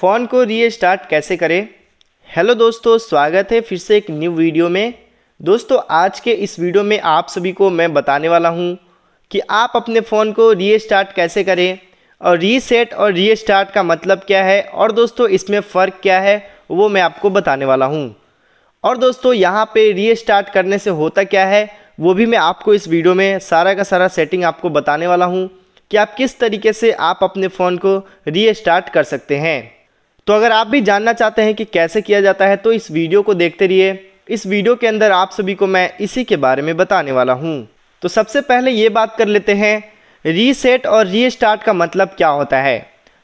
phone को restart कैसे करें हेलो दोस्तों स्वागत है फिर से एक न्यू वीडियो में दोस्तों आज के इस वीडियो में आप सभी को मैं बताने वाला हूं कि आप अपने फ़ोन को रीस्टार्ट कैसे करें और रीसेट और रीस्टार्ट का मतलब क्या है और दोस्तों इसमें फ़र्क क्या है वो मैं आपको बताने वाला हूँ और दोस्तों यहाँ री रीस्टार्ट करने से होता क्या है वो भी मैं आपको इस वीडियो में सारा का सारा सेटिंग आपको बताने वाला हूँ कि आप किस तरीके से आप अपने फ़ोन को रीस्टार्ट कर सकते हैं तो अगर आप भी जानना चाहते हैं कि कैसे किया जाता है तो इस वीडियो को देखते रहिए इस वीडियो के अंदर आप सभी को मैं इसी के बारे में बताने वाला हूँ तो सबसे पहले ये बात कर लेते हैं रीसेट और रीस्टार्ट का मतलब क्या होता है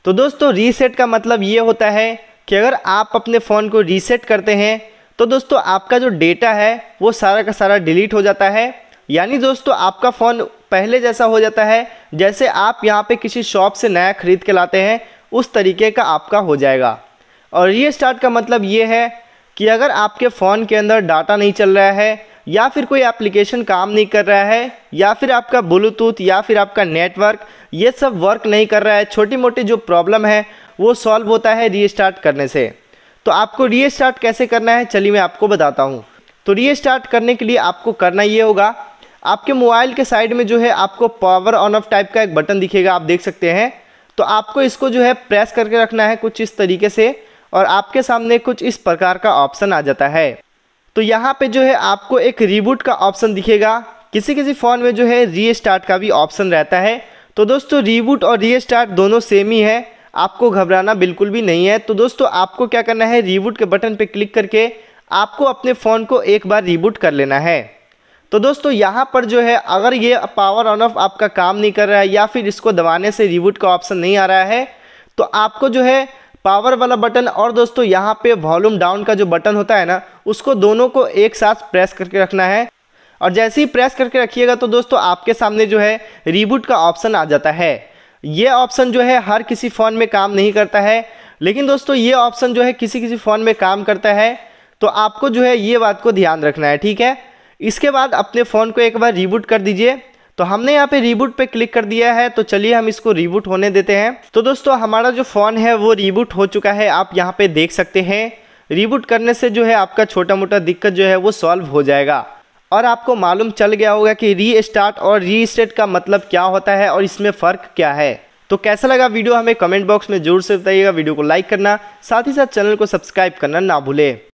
तो दोस्तों रीसेट का मतलब ये होता है कि अगर आप अपने फ़ोन को रीसेट करते हैं तो दोस्तों आपका जो डेटा है वो सारा का सारा डिलीट हो जाता है यानी दोस्तों आपका फ़ोन पहले जैसा हो जाता है जैसे आप यहाँ पे किसी शॉप से नया खरीद के लाते हैं उस तरीके का आपका हो जाएगा और रीस्टार्ट का मतलब ये है कि अगर आपके फ़ोन के अंदर डाटा नहीं चल रहा है या फिर कोई एप्लीकेशन काम नहीं कर रहा है या फिर आपका ब्लूटूथ या फिर आपका नेटवर्क ये सब वर्क नहीं कर रहा है छोटी मोटी जो प्रॉब्लम है वो सॉल्व होता है रीस्टार्ट करने से तो आपको रीस्टार्ट कैसे करना है चलिए मैं आपको बताता हूँ तो रीस्टार्ट करने के लिए आपको करना ये होगा आपके मोबाइल के साइड में जो है आपको पावर ऑन ऑफ टाइप का एक बटन दिखेगा आप देख सकते हैं तो आपको इसको जो है प्रेस करके रखना है कुछ इस तरीके से और आपके सामने कुछ इस प्रकार का ऑप्शन आ जाता है तो यहाँ पे जो है आपको एक रिबूट का ऑप्शन दिखेगा किसी किसी फ़ोन में जो है रीस्टार्ट का भी ऑप्शन रहता है तो दोस्तों रिबूट और रीस्टार्ट दोनों सेम ही है आपको घबराना बिल्कुल भी नहीं है तो दोस्तों आपको क्या करना है रिबूट के बटन पर क्लिक करके आपको अपने फ़ोन को एक बार रिबूट कर लेना है तो दोस्तों यहाँ पर जो है अगर ये पावर ऑन ऑफ आपका काम नहीं कर रहा है या फिर इसको दबाने से रिबूट का ऑप्शन नहीं आ रहा है तो आपको जो है पावर वाला बटन और दोस्तों यहाँ पे वॉल्यूम डाउन का जो बटन होता है ना उसको दोनों को एक साथ प्रेस करके रखना है और जैसे ही प्रेस करके रखिएगा तो दोस्तों आपके सामने जो है रिबूट का ऑप्शन आ जाता है ये ऑप्शन जो है हर किसी फ़ोन में काम नहीं करता है लेकिन दोस्तों ये ऑप्शन जो है किसी किसी फ़ोन में काम करता है तो आपको जो है ये बात को ध्यान रखना है ठीक है इसके बाद अपने फ़ोन को एक बार रिबूट कर दीजिए तो हमने यहाँ पे रिबूट पे क्लिक कर दिया है तो चलिए हम इसको रिबूट होने देते हैं तो दोस्तों हमारा जो फ़ोन है वो रिबूट हो चुका है आप यहाँ पे देख सकते हैं रिबूट करने से जो है आपका छोटा मोटा दिक्कत जो है वो सॉल्व हो जाएगा और आपको मालूम चल गया होगा कि री स्टार्ट और स्टेट का मतलब क्या होता है और इसमें फ़र्क क्या है तो कैसा लगा वीडियो हमें कमेंट बॉक्स में जरूर से बताइएगा वीडियो को लाइक करना साथ ही साथ चैनल को सब्सक्राइब करना ना भूले